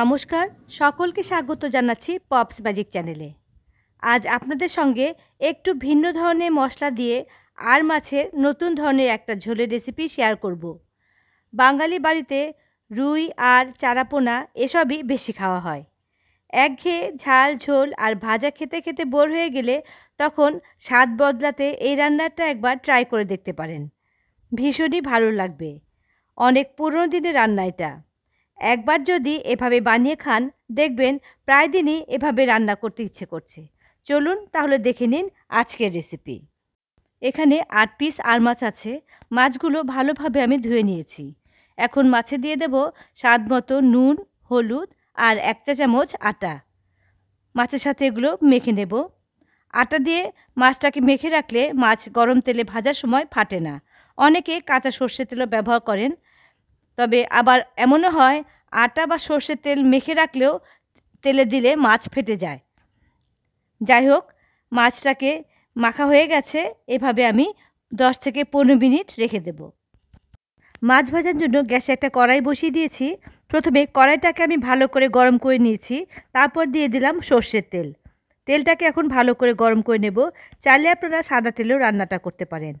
নমস্কার সকলকে স্বাগত জানাচ্ছি পপস ম্যাজিক চ্যানেলে আজ আপনাদের সঙ্গে একটু ভিন্ন ধরনের মশলা দিয়ে আর মাছের নতুন ধরনের একটা ঝোলের রেসিপি শেয়ার করব। বাঙালি বাড়িতে রুই আর চারাপোনা এসবই বেশি খাওয়া হয় একঘেয়ে ঝাল ঝোল আর ভাজা খেতে খেতে বোর হয়ে গেলে তখন স্বাদ বদলাতে এই রান্নাটা একবার ট্রাই করে দেখতে পারেন ভীষণই ভালো লাগবে অনেক পুরনো দিনের রান্না এটা একবার যদি এভাবে বানিয়ে খান দেখবেন প্রায় দিনই এভাবে রান্না করতে ইচ্ছে করছে চলুন তাহলে দেখে নিন আজকের রেসিপি এখানে আট পিস আর মাছ আছে মাছগুলো ভালোভাবে আমি ধুয়ে নিয়েছি এখন মাছে দিয়ে দেব স্বাদ মতো নুন হলুদ আর এক চা চামচ আটা মাছের সাথে এগুলো মেখে নেব আটা দিয়ে মাছটাকে মেখে রাখলে মাছ গরম তেলে ভাজার সময় ফাটে না অনেকে কাঁচা সর্ষে তেলও ব্যবহার করেন তবে আবার এমনও হয় আটা বা সর্ষের তেল মেখে রাখলেও তেলে দিলে মাছ ফেটে যায় যাই হোক মাছটাকে মাখা হয়ে গেছে এভাবে আমি 10 থেকে পনেরো মিনিট রেখে দেব মাছ ভাজার জন্য গ্যাসে একটা কড়াই বসিয়ে দিয়েছি প্রথমে কড়াইটাকে আমি ভালো করে গরম করে নিয়েছি তারপর দিয়ে দিলাম সর্ষের তেল তেলটাকে এখন ভালো করে গরম করে নেব চাইলে আপনারা সাদা তেলেও রান্নাটা করতে পারেন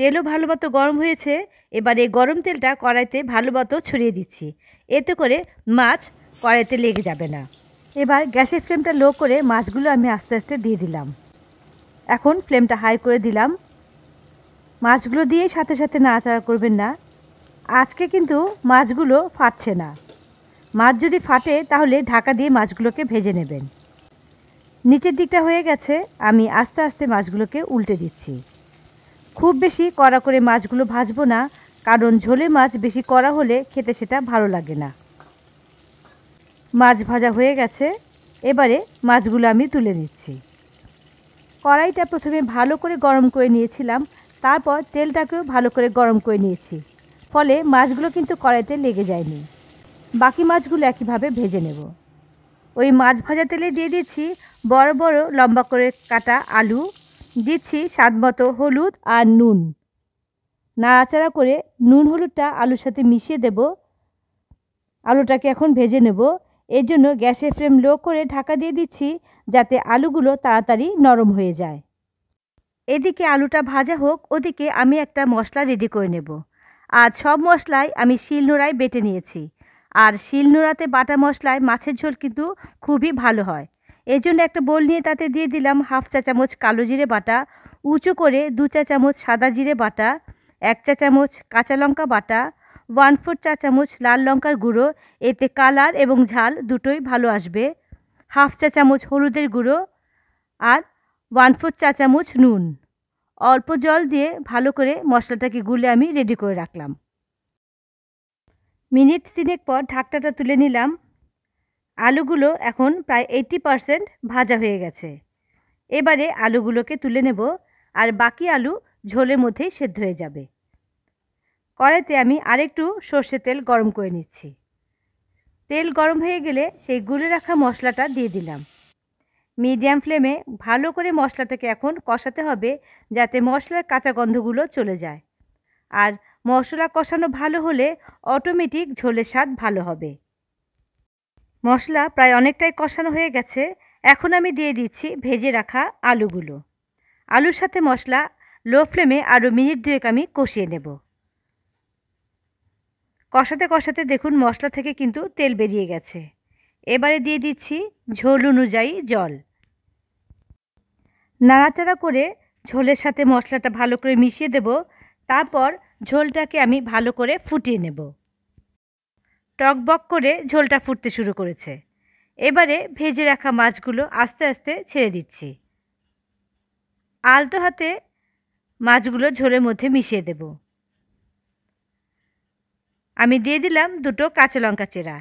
তেলও ভালো মতো গরম হয়েছে এবার এই গরম তেলটা কড়াইতে ভালো মতো ছড়িয়ে দিচ্ছি এতে করে মাছ কড়াইতে লেগে যাবে না এবার গ্যাসের ফ্লেমটা লো করে মাছগুলো আমি আস্তে আস্তে দিয়ে দিলাম এখন ফ্লেমটা হাই করে দিলাম মাছগুলো দিয়েই সাথে সাথে নাড়াচাড়া করবেন না আজকে কিন্তু মাছগুলো ফাটছে না মাছ যদি ফাটে তাহলে ঢাকা দিয়ে মাছগুলোকে ভেজে নেবেন নিচের দিকটা হয়ে গেছে আমি আস্তে আস্তে মাছগুলোকে উল্টে দিচ্ছি খুব বেশি কড়া করে মাছগুলো ভাজবো না কারণ ঝোলে মাছ বেশি কড়া হলে খেতে সেটা ভালো লাগে না মাছ ভাজা হয়ে গেছে এবারে মাছগুলো আমি তুলে নিচ্ছি কড়াইটা প্রথমে ভালো করে গরম করে নিয়েছিলাম তারপর তেলটাকেও ভালো করে গরম করে নিয়েছি ফলে মাছগুলো কিন্তু কড়াইতে লেগে যায়নি বাকি মাছগুলো একইভাবে ভেজে নেব ওই মাছ ভাজা তেলে দিয়ে দিয়েছি বড় বড় লম্বা করে কাটা আলু দিচ্ছি স্বাদ মতো হলুদ আর নুন নাড়াচাড়া করে নুন হলুদটা আলুর সাথে মিশিয়ে দেব আলুটাকে এখন ভেজে নেব এর জন্য গ্যাসের ফ্লেম লো করে ঢাকা দিয়ে দিচ্ছি যাতে আলুগুলো তাড়াতাড়ি নরম হয়ে যায় এদিকে আলুটা ভাজা হোক ওদিকে আমি একটা মশলা রেডি করে নেব আর সব মশলাই আমি শিলনোড়ায় বেটে নিয়েছি আর শিলনোড়াতে বাটা মশলায় মাছের ঝোল কিন্তু খুবই ভালো হয় এর জন্য একটা বোল নিয়ে তাতে দিয়ে দিলাম হাফ চা চামচ কালো জিরে বাটা উঁচু করে দু চা চামচ সাদা জিরে বাটা এক চা চামচ কাঁচা লঙ্কা বাটা ওয়ান ফোর চা চামচ লাল লঙ্কার গুঁড়ো এতে কালার এবং ঝাল দুটোই ভালো আসবে হাফ চা চামচ হলুদের গুঁড়ো আর ওয়ান ফোর চা চামচ নুন অল্প জল দিয়ে ভালো করে মশলাটাকে গুলে আমি রেডি করে রাখলাম মিনিট তিনেক পর ঢাকটাটা তুলে নিলাম আলুগুলো এখন প্রায় এইটি পারসেন্ট ভাজা হয়ে গেছে এবারে আলুগুলোকে তুলে নেব আর বাকি আলু ঝোলের মধ্যেই সেদ্ধ হয়ে যাবে কড়াইতে আমি আরেকটু সর্ষে তেল গরম করে নিচ্ছি তেল গরম হয়ে গেলে সেই গুলে রাখা মশলাটা দিয়ে দিলাম মিডিয়াম ফ্লেমে ভালো করে মশলাটাকে এখন কষাতে হবে যাতে মশলার কাঁচা গন্ধগুলো চলে যায় আর মশলা কষানো ভালো হলে অটোমেটিক ঝোলের স্বাদ ভালো হবে মশলা প্রায় অনেকটাই কষানো হয়ে গেছে এখন আমি দিয়ে দিচ্ছি ভেজে রাখা আলুগুলো আলুর সাথে মশলা লো ফ্লেমে আরও মিনিট দুয়েক আমি কষিয়ে নেব কষাতে কষাতে দেখুন মশলা থেকে কিন্তু তেল বেরিয়ে গেছে এবারে দিয়ে দিচ্ছি ঝোল অনুযায়ী জল নাড়াচাড়া করে ঝোলের সাথে মশলাটা ভালো করে মিশিয়ে দেব তারপর ঝোলটাকে আমি ভালো করে ফুটিয়ে নেব টকবক করে ঝোলটা ফুটতে শুরু করেছে এবারে ভেজে রাখা মাছগুলো আস্তে আস্তে ছেড়ে দিচ্ছি আলতো হাতে মাছগুলো ঝোলের মধ্যে মিশিয়ে দেব আমি দিয়ে দিলাম দুটো কাঁচা লঙ্কা চেরা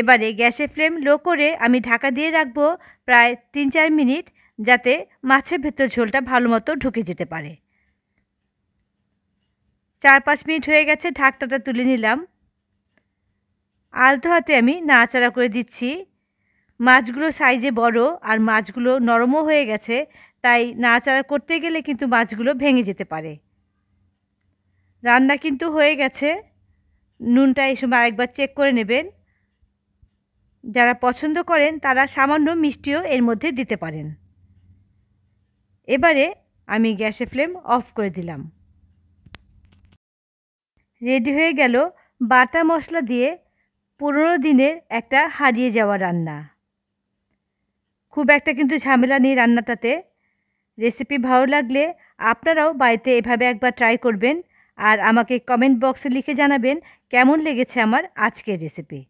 এবারে গ্যাসের ফ্লেম লো করে আমি ঢাকা দিয়ে রাখবো প্রায় তিন চার মিনিট যাতে মাছের ভেতর ঝোলটা ভালো মতো ঢুকে যেতে পারে চার পাঁচ মিনিট হয়ে গেছে ঢাকটাটা তুলে নিলাম আলতো হাতে আমি নাচাড়া করে দিচ্ছি মাছগুলো সাইজে বড় আর মাছগুলো নরমও হয়ে গেছে তাই নাড়াচাড়া করতে গেলে কিন্তু মাছগুলো ভেঙে যেতে পারে রান্না কিন্তু হয়ে গেছে নুনটা এই সময় আরেকবার চেক করে নেবেন যারা পছন্দ করেন তারা সামান্য মিষ্টিও এর মধ্যে দিতে পারেন এবারে আমি গ্যাসে ফ্লেম অফ করে দিলাম রেডি হয়ে গেল বাটা মশলা দিয়ে পুরনো দিনের একটা হারিয়ে যাওয়া রান্না খুব একটা কিন্তু ঝামেলা নেই রান্নাটাতে রেসিপি ভালো লাগলে আপনারাও বাড়িতে এভাবে একবার ট্রাই করবেন আর আমাকে কমেন্ট বক্সে লিখে জানাবেন কেমন লেগেছে আমার আজকের রেসিপি